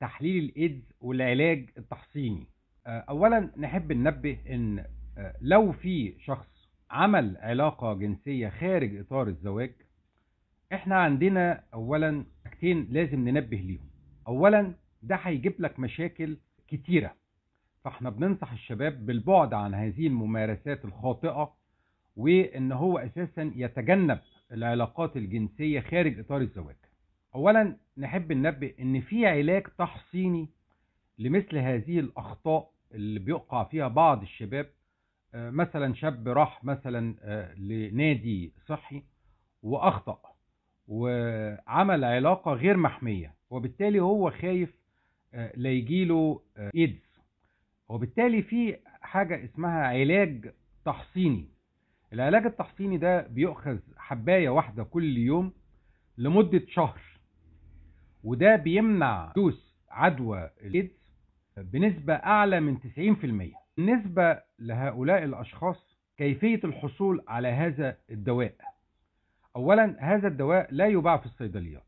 تحليل الايدز والعلاج التحصيني آه، اولا نحب ننبه ان آه، لو في شخص عمل علاقة جنسية خارج اطار الزواج احنا عندنا اولا حاجتين لازم ننبه ليهم اولا ده هيجيب لك مشاكل كتيرة فاحنا بننصح الشباب بالبعد عن هذه الممارسات الخاطئة وان هو اساسا يتجنب العلاقات الجنسية خارج اطار الزواج اولا نحب ننبه ان في علاج تحصيني لمثل هذه الاخطاء اللي بيقع فيها بعض الشباب آه، مثلا شاب راح مثلا آه، لنادي صحي واخطأ وعمل علاقة غير محمية وبالتالي هو خايف آه، لا يجيله ايدز وبالتالي في حاجة اسمها علاج تحصيني العلاج التحصيني ده بيؤخذ حباية واحدة كل يوم لمدة شهر وده بيمنع حدوث عدوى الايدز بنسبة أعلى من 90% بالنسبة لهؤلاء الأشخاص كيفية الحصول على هذا الدواء أولا هذا الدواء لا يباع في الصيدليات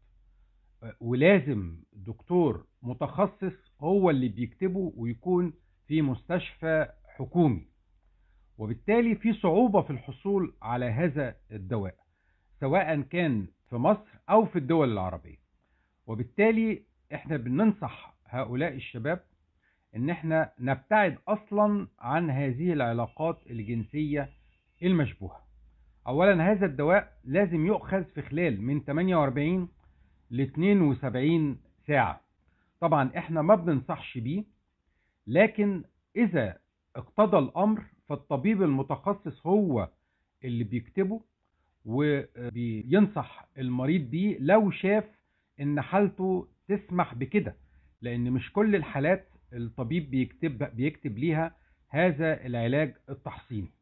ولازم دكتور متخصص هو اللي بيكتبه ويكون في مستشفى حكومي وبالتالي في صعوبة في الحصول على هذا الدواء سواء كان في مصر أو في الدول العربية وبالتالي احنا بننصح هؤلاء الشباب ان احنا نبتعد اصلا عن هذه العلاقات الجنسية المشبوهة اولا هذا الدواء لازم يؤخذ في خلال من 48 ل 72 ساعة طبعا احنا ما بننصحش بيه لكن اذا اقتضى الامر فالطبيب المتخصص هو اللي بيكتبه وبينصح المريض بيه لو شاف ان حالته تسمح بكده لان مش كل الحالات الطبيب بيكتب بيكتب ليها هذا العلاج التحصيني